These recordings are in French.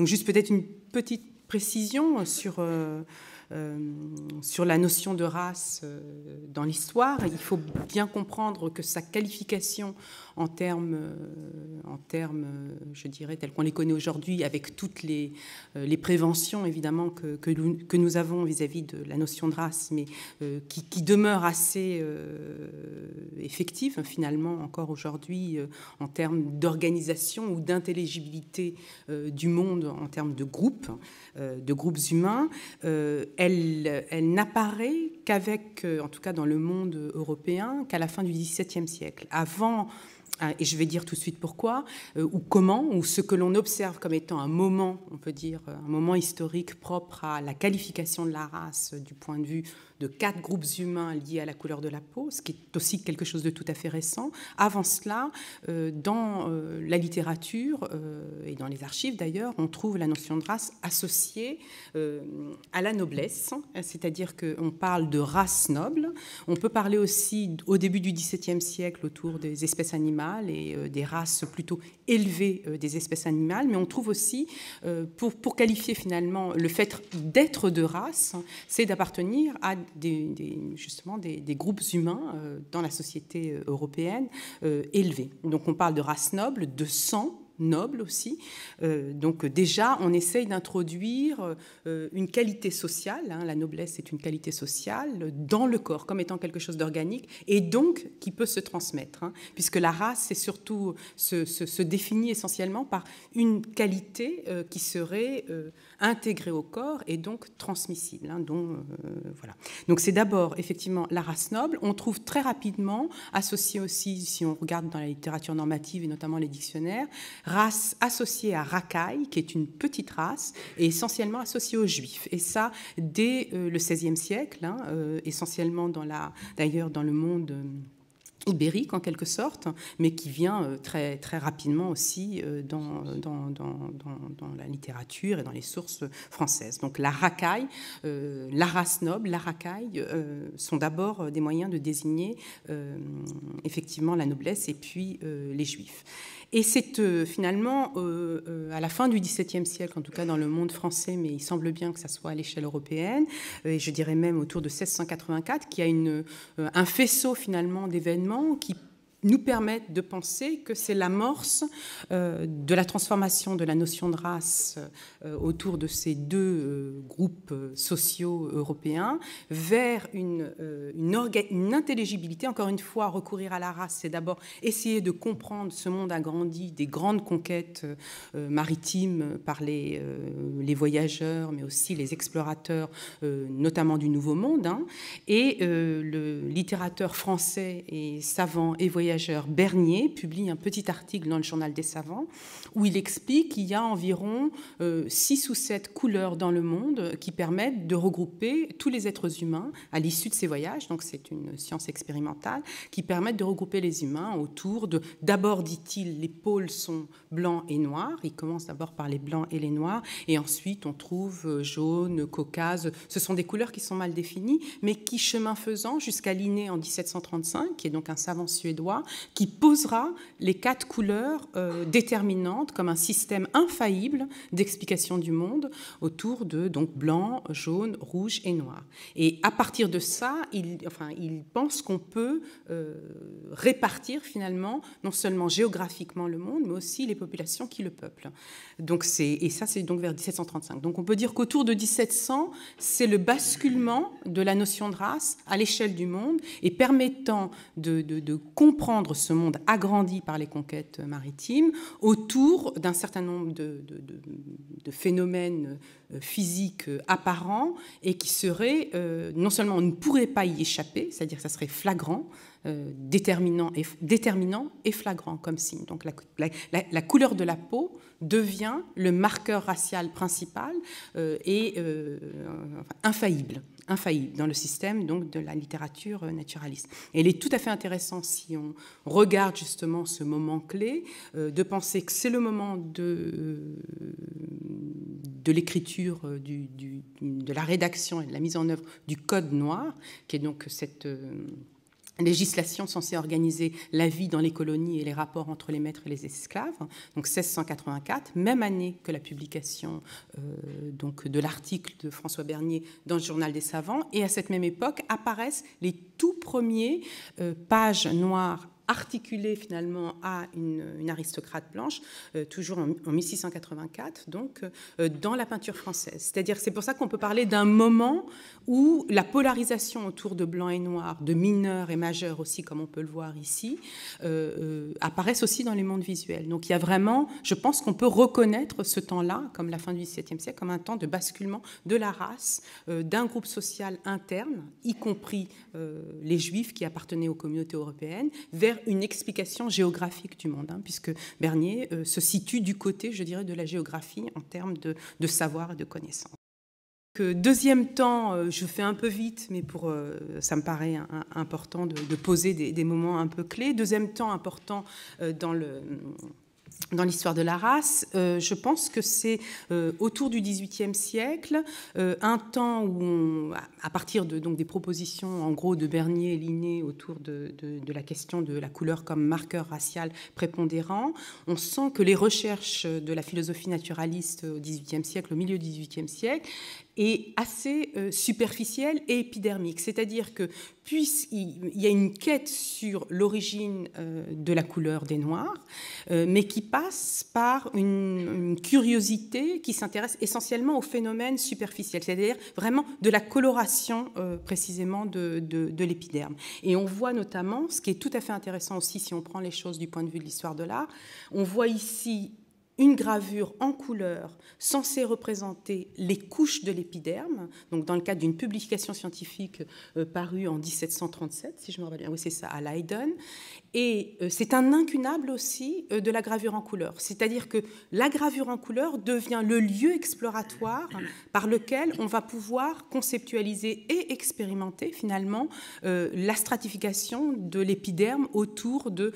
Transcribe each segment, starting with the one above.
Donc juste peut-être une petite précision sur euh, euh, sur la notion de race euh, dans l'histoire. Il faut bien comprendre que sa qualification en termes, euh, en termes je dirais, tels qu'on les connaît aujourd'hui, avec toutes les, préventions évidemment que, nous avons vis-à-vis de la notion de race, mais qui, demeure assez effective finalement encore aujourd'hui en termes d'organisation ou d'intelligibilité du monde en termes de groupes, de groupes humains elle, n'apparaît qu'avec, euh, en tout cas dans le monde européen, qu'à la fin du XVIIe siècle. Avant, hein, et je vais dire tout de suite pourquoi, euh, ou comment, ou ce que l'on observe comme étant un moment, on peut dire, un moment historique propre à la qualification de la race du point de vue de quatre groupes humains liés à la couleur de la peau, ce qui est aussi quelque chose de tout à fait récent. Avant cela, euh, dans euh, la littérature euh, et dans les archives d'ailleurs, on trouve la notion de race associée à la noblesse, c'est-à-dire qu'on parle de race noble. On peut parler aussi au début du XVIIe siècle autour des espèces animales et des races plutôt élevées des espèces animales, mais on trouve aussi, pour, pour qualifier finalement le fait d'être de race, c'est d'appartenir à des, justement des, groupes humains euh, dans la société euh, européenne euh, élevés. Donc on parle de race noble, de sang noble aussi. donc déjà, on essaye d'introduire une qualité sociale, hein. la noblesse est une qualité sociale, dans le corps, comme étant quelque chose d'organique, et donc qui peut se transmettre, hein. puisque la race, c'est surtout, se, définit essentiellement par une qualité qui serait intégrée au corps et donc transmissible. Hein, euh, voilà. Donc c'est d'abord effectivement la race noble. On trouve très rapidement, associé aussi, si on regarde dans la littérature normative et notamment les dictionnaires, race associée à racaille, qui est une petite race, et essentiellement associée aux juifs. Et ça, dès euh, le XVIe siècle, hein, euh, essentiellement dans la, d'ailleurs dans le monde ibérique en quelque sorte, mais qui vient euh, très, très rapidement aussi euh, dans, dans, dans, la littérature et dans les sources françaises. Donc la racaille, euh, la race noble, la racaille sont d'abord des moyens de désigner effectivement la noblesse et puis les juifs. Et c'est euh, finalement euh, euh, à la fin du XVIIe siècle, en tout cas dans le monde français, mais il semble bien que ça soit à l'échelle européenne, et je dirais même autour de 1684, qu'il y a un faisceau finalement d'événements qui nous permettent de penser que c'est l'amorce euh, de la transformation de la notion de race euh, autour de ces deux euh, groupes sociaux européens vers une, intelligibilité. Encore une fois, recourir à la race, c'est d'abord essayer de comprendre ce monde agrandi des grandes conquêtes maritimes par les, voyageurs, mais aussi les explorateurs, notamment du Nouveau Monde. Hein. Et le littérateur français et savant et voyageur voyageur Bernier publie un petit article dans le Journal des savants où il explique qu'il y a environ 6 euh, ou 7 couleurs dans le monde qui permettent de regrouper tous les êtres humains à l'issue de ces voyages, donc c'est une science expérimentale, qui permettent de regrouper les humains autour de, d'abord dit-il, les pôles sont blancs et noirs, il commence d'abord par les blancs et les noirs, et ensuite on trouve euh, jaune, caucase, ce sont des couleurs qui sont mal définies, mais qui, chemin faisant, jusqu'à Linné en 1735, qui est donc un savant suédois, qui posera les quatre couleurs euh, déterminantes comme un système infaillible d'explication du monde autour de donc blanc, jaune, rouge et noir. Et à partir de ça, il, enfin, il pense qu'on peut euh, répartir finalement non seulement géographiquement le monde, mais aussi les populations qui le peuplent. Donc c'est et ça c'est donc vers 1735. Donc on peut dire qu'autour de 1700, c'est le basculement de la notion de race à l'échelle du monde et permettant de, de comprendre ce monde agrandi par les conquêtes maritimes autour d'un certain nombre de, phénomènes euh, physiques euh, apparents et qui seraient, euh, non seulement on ne pourrait pas y échapper, c'est-à-dire que ça serait flagrant, déterminant, et, déterminant et flagrant comme signe. Donc la, couleur de la peau devient le marqueur racial principal et infaillible infaillible dans le système donc de la littérature euh, naturaliste. Et il est tout à fait intéressant si on regarde justement ce moment clé euh, de penser que c'est le moment de, euh, de l'écriture, de la rédaction et de la mise en œuvre du code noir, qui est donc cette législation censée organiser la vie dans les colonies et les rapports entre les maîtres et les esclaves, donc 1684, même année que la publication euh, donc de l'article de François Bernier dans le Journal des savants, et à cette même époque apparaissent les tout premiers euh, pages noires articulé finalement à une, aristocrate blanche, euh, toujours en, 1684, donc euh, dans la peinture française. C'est-à-dire, c'est pour ça qu'on peut parler d'un moment où la polarisation autour de blanc et noir, de mineurs et majeur aussi, comme on peut le voir ici, euh, apparaissent aussi dans les mondes visuels. Donc il y a vraiment, je pense qu'on peut reconnaître ce temps-là, comme la fin du XVIIe siècle, comme un temps de basculement de la race, d'un groupe social interne, y compris les juifs qui appartenaient aux communautés européennes, vers une explication géographique du monde, hein, puisque Bernier euh, se situe du côté, je dirais, de la géographie en termes de, savoir et de connaissance. deuxième temps, euh, je fais un peu vite, mais pour, euh, ça me paraît important de, poser des, moments un peu clés. Deuxième temps important dans le dans l'histoire de la race, euh, je pense que c'est euh, autour du XVIIIe siècle, euh, un temps où, à partir de, donc, des propositions en gros de Bernier et Linné autour de, la question de la couleur comme marqueur racial prépondérant, on sent que les recherches de la philosophie naturaliste au XVIIIe siècle, au milieu du XVIIIe siècle, est assez euh, superficielle et épidermique. C'est-à-dire que puisqu'il y a une quête sur l'origine euh, de la couleur des Noirs, euh, mais qui passe par une, curiosité qui s'intéresse essentiellement au phénomène superficiel, c'est-à-dire vraiment de la coloration précisément de, de, de l'épiderme. Et on voit notamment, ce qui est tout à fait intéressant aussi si on prend les choses du point de vue de l'histoire de l'art, on voit ici une gravure en couleur censée représenter les couches de l'épiderme, donc dans le cadre d'une publication scientifique euh, parue en 1737, si je me rappelle bien, oui c'est ça, à Leiden. Et euh, c'est un incunable aussi euh, de la gravure en couleur, c'est-à-dire que la gravure en couleur devient le lieu exploratoire par lequel on va pouvoir conceptualiser et expérimenter finalement la stratification de l'épiderme autour de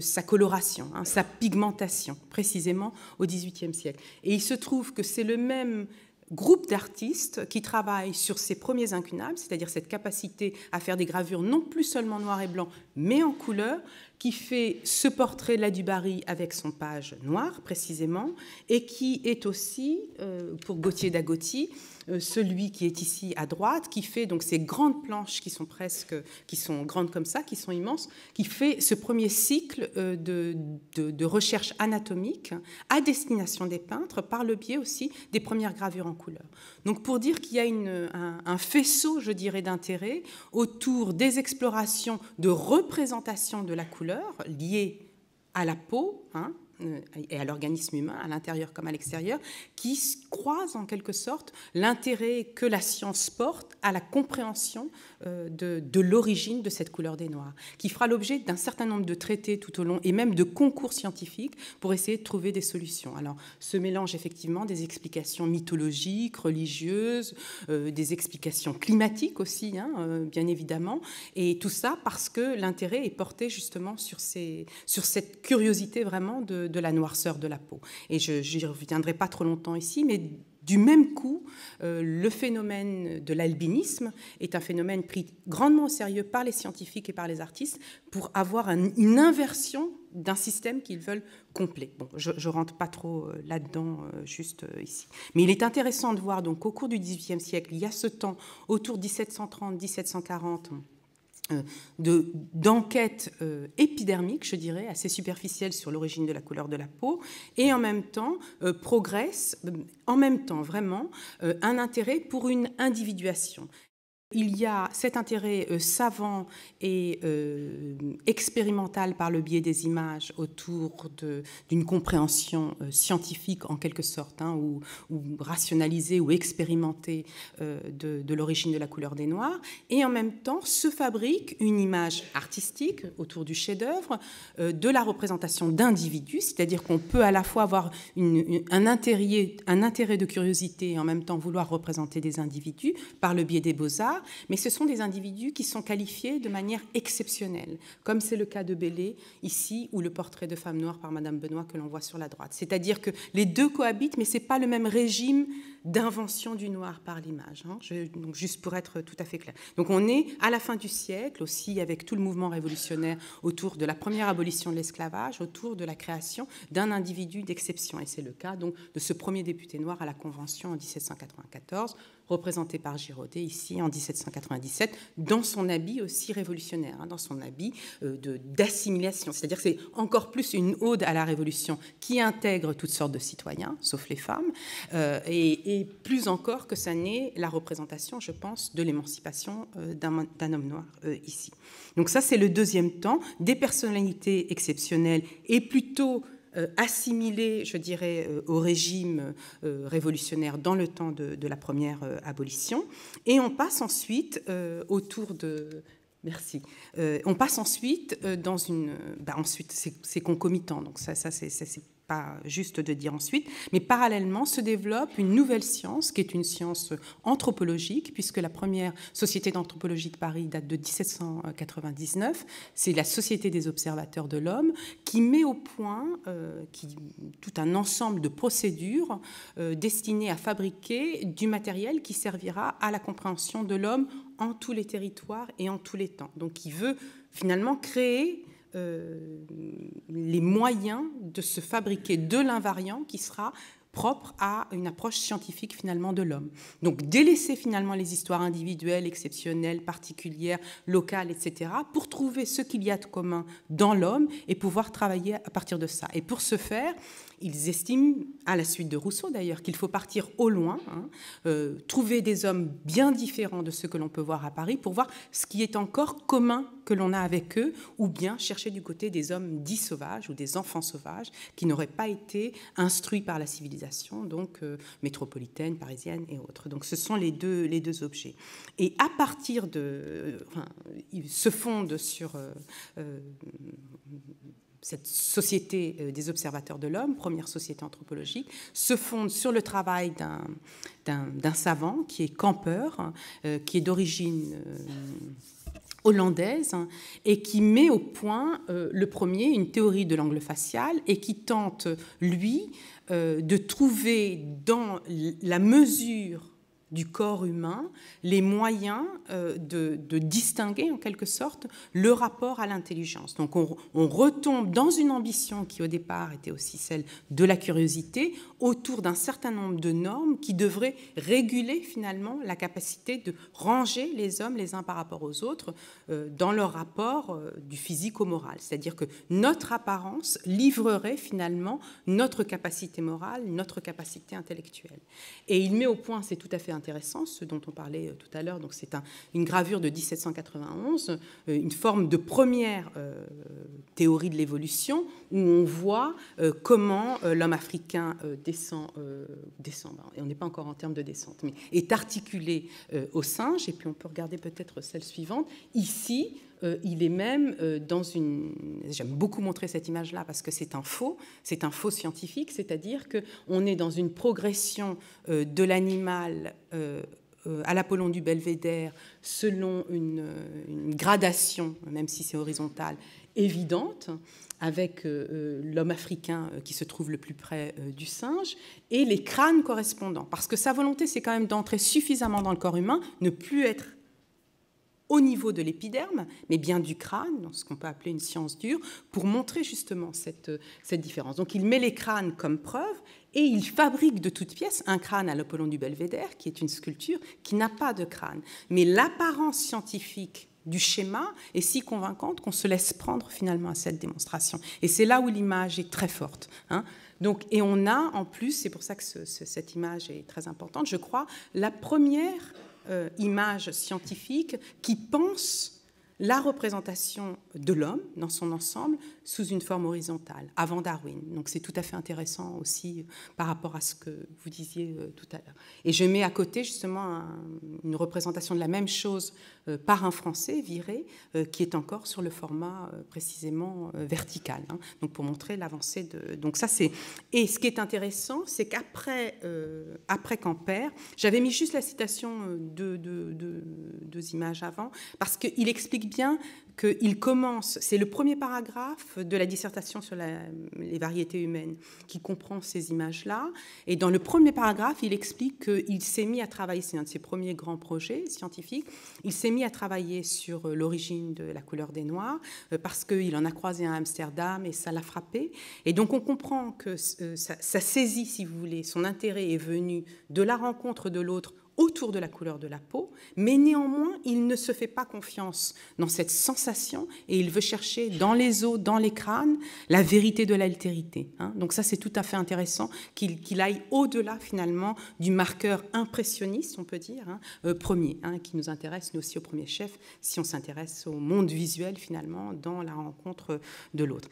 sa coloration, hein, sa pigmentation précisément au XVIIIe siècle. Et il se trouve que c'est le même groupe d'artistes qui travaille sur ces premiers incunables, c'est-à-dire cette capacité à faire des gravures non plus seulement noir et blanc, mais en couleur, qui fait ce portrait-là du Barry avec son page noir précisément, et qui est aussi, euh, pour Gauthier d'Agouti. Euh, celui qui est ici à droite, qui fait donc ces grandes planches qui sont presque, qui sont grandes comme ça, qui sont immenses, qui fait ce premier cycle euh, de, recherche anatomique à destination des peintres par le biais aussi des premières gravures en couleur. Donc pour dire qu'il y a un, faisceau, je dirais, d'intérêt autour des explorations de représentation de la couleur liée à la peau, hein, euh, et à l'organisme humain, à l'intérieur comme à l'extérieur, qui croisent en quelque sorte l'intérêt que la science porte à la compréhension euh, de, l'origine de cette couleur des Noirs, qui fera l'objet d'un certain nombre de traités tout au long et même de concours scientifiques pour essayer de trouver des solutions. Alors, ce mélange effectivement des explications mythologiques, religieuses, euh, des explications climatiques aussi, hein, bien évidemment, et tout ça parce que l'intérêt est porté justement sur, ces, sur cette curiosité vraiment de, de la noirceur de la peau. Et je n'y reviendrai pas trop longtemps ici, mais du même coup, euh, le phénomène de l'albinisme est un phénomène pris grandement au sérieux par les scientifiques et par les artistes pour avoir une inversion d'un système qu'ils veulent complet. Bon, je ne rentre pas trop euh, là-dedans, euh, juste ici. Mais il est intéressant de voir donc au cours du 18e siècle, il y a ce temps autour 1730-1740 euh, d'enquête euh, épidermique, je dirais, assez superficielle sur l'origine de la couleur de la peau, et en même temps euh, progresse, en même temps vraiment, un intérêt pour une individuation. Il y a cet intérêt euh, savant et euh, expérimental par le biais des images autour d'une compréhension euh, scientifique en quelque sorte, hein, ou, rationalisée ou expérimentée de, l'origine de la couleur des noirs. Et en même temps, se fabrique une image artistique autour du chef-d'œuvre, de la représentation d'individus, c'est-à-dire qu'on peut à la fois avoir un, un intérêt de curiosité et en même temps vouloir représenter des individus par le biais des beaux-arts mais ce sont des individus qui sont qualifiés de manière exceptionnelle, comme c'est le cas de Bellé ici, ou le portrait de femme noire par Madame Benoît que l'on voit sur la droite. C'est-à-dire que les deux cohabitent, mais ce n'est pas le même régime d'invention du noir par l'image, hein. juste pour être tout à fait clair. Donc on est à la fin du siècle aussi avec tout le mouvement révolutionnaire autour de la première abolition de l'esclavage, autour de la création d'un individu d'exception. Et c'est le cas donc de ce premier député noir à la Convention en 1794, représenté par Giraudet ici en 1797, dans son habit aussi révolutionnaire, hein, dans son habit euh, de d'assimilation. C'est-à-dire que c'est encore plus une ode à la Révolution qui intègre toutes sortes de citoyens, sauf les femmes, euh, et, plus encore que ça n'est la représentation, je pense, de l'émancipation euh, d'un homme noir ici. Donc ça, c'est le deuxième temps, des personnalités exceptionnelles et plutôt euh, assimilé, je dirais, euh, au régime euh, révolutionnaire dans le temps de, la première abolition. Et on passe ensuite autour de Merci. on passe ensuite dans une. Bah ensuite, c'est concomitant, donc ça, ça c'est juste de dire ensuite, mais parallèlement se développe une nouvelle science qui est une science anthropologique, puisque la première société d'anthropologie de Paris date de 1799, c'est la Société des observateurs de l'homme, qui met au point euh, tout un ensemble de procédures euh, destinées à fabriquer du matériel qui servira à la compréhension de l'homme en tous les territoires et en tous les temps. Donc qui veut finalement créer euh, les moyens de se fabriquer de l'invariant qui sera propre à une approche scientifique finalement de l'homme. Donc délaisser finalement les histoires individuelles, exceptionnelles, particulières, locales, etc., pour trouver ce qu'il y a de commun dans l'homme et pouvoir travailler à partir de ça. Et pour ce faire, ils estiment, à la suite de Rousseau d'ailleurs, qu'il faut partir au loin, hein, euh, trouver des hommes bien différents de ceux que l'on peut voir à Paris pour voir ce qui est encore commun que l'on a avec eux, ou bien chercher du côté des hommes dits sauvages ou des enfants sauvages qui n'auraient pas été instruits par la civilisation, donc euh, métropolitaine, parisienne et autres. Donc ce sont les deux, les deux objets. Et à partir de... Euh, ils se fondent sur cette société euh, des observateurs de l'homme, première société anthropologique, se fonde sur le travail d'un savant qui est campeur, hein, euh, qui est d'origine euh, hollandaise, hein, et qui met au point, le premier, une théorie de l'angle facial, et qui tente, lui, de trouver dans la mesure du corps humain les moyens euh, de, distinguer en quelque sorte le rapport à l'intelligence. Donc on, retombe dans une ambition qui au départ était aussi celle de la curiosité autour d'un certain nombre de normes qui devraient réguler finalement la capacité de ranger les hommes les uns par rapport aux autres euh, dans leur rapport euh, du physique au moral. C'est-à-dire que notre apparence livrerait finalement notre capacité morale, notre capacité intellectuelle. Et il met au point, c'est tout à fait intéressant, intéressant, ce dont on parlait euh, tout à l'heure. Donc c'est une gravure de 1791, euh, une forme de première euh, théorie de l'évolution où on voit comment l'homme africain descend, descend. Ben, et on n'est pas encore en termes de descente, mais est articulé au singe. Et puis on peut regarder peut-être celle suivante. Ici, euh, il est même euh, dans une... J'aime beaucoup montrer cette image-là parce que c'est un faux, c'est un faux scientifique, c'est-à-dire que on est dans une progression euh, de l'animal à l'Apollon du Belvédère selon une, gradation, même si c'est horizontal, évidente, avec l'homme africain qui se trouve le plus près du singe, et les crânes correspondants. Parce que sa volonté, c'est quand même d'entrer suffisamment dans le corps humain, ne plus être au niveau de l'épiderme, mais bien du crâne, dans ce qu'on peut appeler une science dure, pour montrer justement cette, euh, cette différence. Donc il met les crânes comme preuve et il fabrique de toutes pièces un crâne à l'Apollon du Belvédère, qui est une sculpture qui n'a pas de crâne. Mais l'apparence scientifique du schéma est si convaincante qu'on se laisse prendre finalement à cette démonstration. Et c'est là où l'image est très forte. Hein. Donc, et on a en plus, c'est pour ça que cette image est très importante, je crois, la première euh, image scientifique qui pense la représentation de l'homme dans son ensemble sous une forme horizontale, avant Darwin. Donc c'est tout à fait intéressant aussi euh, par rapport à ce que vous disiez euh, tout à l'heure. Et je mets à côté justement une représentation de la même chose euh, par un Français viré, qui est encore sur le format précisément vertical. Hein. donc pour montrer l'avancée de. Donc ça c'est. Et ce qui est intéressant, c'est qu'après après Camper, j'avais mis juste la citation de, de deux images avant, parce qu'il explique bien qu'il commence, c'est le premier paragraphe de la dissertation sur les variétés humaines qui comprend ces images-là. Et dans le premier paragraphe, il explique qu'il s'est mis à travailler, c'est un de ses premiers grands projets scientifiques, il s'est mis à travailler sur euh, l'origine de la couleur des Noirs euh, parce qu'il en a croisé un à Amsterdam et ça l'a frappé. Et donc on comprend que euh, ça sa saisie, si vous voulez, son intérêt est venu de la rencontre de l'autre autour de la couleur de la peau, mais néanmoins, il ne se fait pas confiance dans cette sensation et il veut chercher dans les os, dans les crânes, la vérité de l'altérité. Hein. Donc ça, c'est tout à fait intéressant qu'il aille au-delà finalement du marqueur impressionniste, on peut dire, hein, euh, premier, hein, qui nous intéresse nous aussi au premier chef, si on s'intéresse au monde visuel finalement dans la rencontre de l'autre.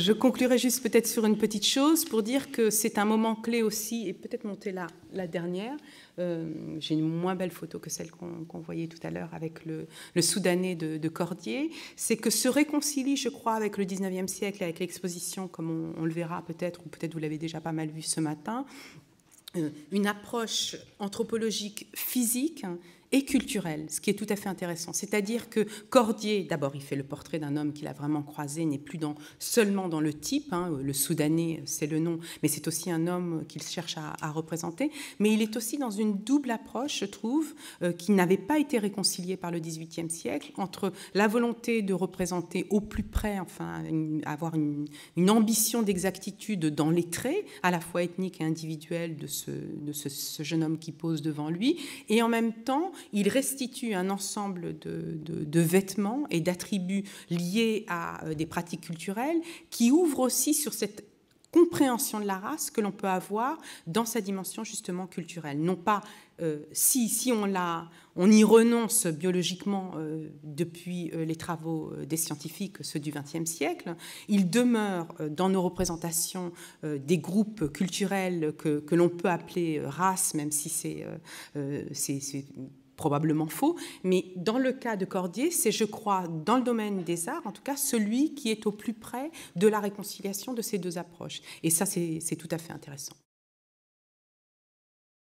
Je conclurai juste peut-être sur une petite chose pour dire que c'est un moment clé aussi, et peut-être monter là, la dernière. Euh, j'ai une moins belle photo que celle qu'on voyait tout à l'heure avec le, Soudanais de, Cordier. C'est que se réconcilie, je crois, avec le 19e siècle, avec l'exposition, comme on, on le verra peut-être, ou peut-être vous l'avez déjà pas mal vu ce matin, euh, une approche anthropologique physique hein, et culturel, ce qui est tout à fait intéressant. C'est-à-dire que Cordier, d'abord, il fait le portrait d'un homme qu'il a vraiment croisé, n'est plus dans, seulement dans le type, hein, le Soudanais, c'est le nom, mais c'est aussi un homme qu'il cherche à, représenter. Mais il est aussi dans une double approche, je trouve, euh, qui n'avait pas été réconciliée par le XVIIIe siècle, entre la volonté de représenter au plus près, enfin, avoir une, ambition d'exactitude dans les traits, à la fois ethnique et individuels, de, de ce, ce, jeune homme qui pose devant lui, et en même temps il restitue un ensemble de, vêtements et d'attributs liés à euh, des pratiques culturelles qui ouvrent aussi sur cette compréhension de la race que l'on peut avoir dans sa dimension justement culturelle. Non pas euh, si, on, la, on y renonce biologiquement euh, depuis les travaux des scientifiques, ceux du XXe siècle, il demeure dans nos représentations des groupes culturels que, que l'on peut appeler race, même si c'est probablement faux, mais dans le cas de Cordier, c'est, je crois, dans le domaine des arts, en tout cas, celui qui est au plus près de la réconciliation de ces deux approches. Et ça, c'est tout à fait intéressant.